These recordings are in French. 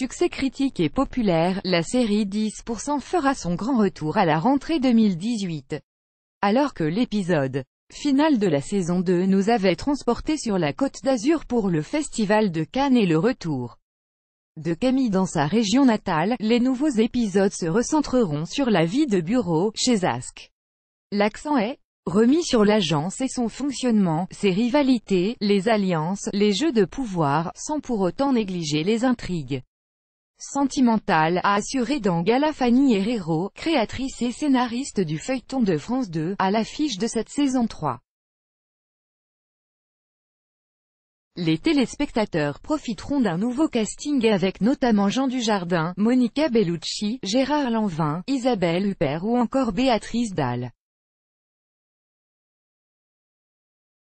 succès critique et populaire, la série 10% fera son grand retour à la rentrée 2018. Alors que l'épisode final de la saison 2 nous avait transporté sur la côte d'Azur pour le festival de Cannes et le retour de Camille dans sa région natale, les nouveaux épisodes se recentreront sur la vie de bureau, chez Ask. L'accent est remis sur l'agence et son fonctionnement, ses rivalités, les alliances, les jeux de pouvoir, sans pour autant négliger les intrigues sentimentale, a assuré dans Galafani Fanny Herrero, créatrice et scénariste du feuilleton de France 2, à l'affiche de cette saison 3. Les téléspectateurs profiteront d'un nouveau casting avec notamment Jean Dujardin, Monica Bellucci, Gérard Lanvin, Isabelle Huppert ou encore Béatrice Dalle.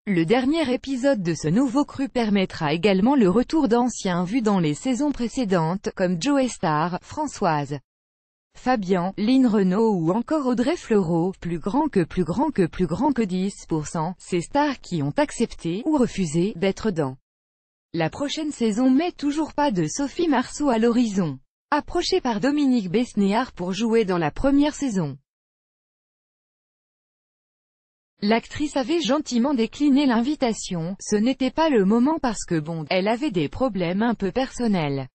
Le dernier épisode de ce nouveau cru permettra également le retour d'anciens vus dans les saisons précédentes, comme Joe Star, Françoise, Fabien, Lynn Renault ou encore Audrey Fleurot, plus grand que plus grand que plus grand que 10%, ces stars qui ont accepté, ou refusé, d'être dans la prochaine saison met toujours pas de Sophie Marceau à l'horizon. Approchée par Dominique Besnéard pour jouer dans la première saison. L'actrice avait gentiment décliné l'invitation, ce n'était pas le moment parce que bon, elle avait des problèmes un peu personnels.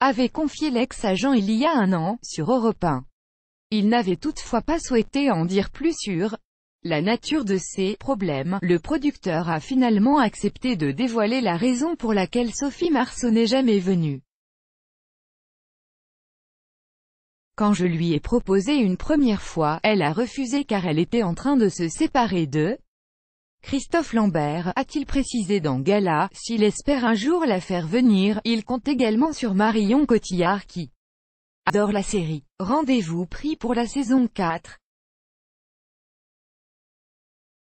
Avait confié l'ex-agent il y a un an, sur Europe 1. Il n'avait toutefois pas souhaité en dire plus sur la nature de ces problèmes, le producteur a finalement accepté de dévoiler la raison pour laquelle Sophie Marceau n'est jamais venue. Quand je lui ai proposé une première fois, elle a refusé car elle était en train de se séparer de Christophe Lambert, a-t-il précisé dans Gala, s'il espère un jour la faire venir, il compte également sur Marion Cotillard qui adore la série. Rendez-vous pris pour la saison 4.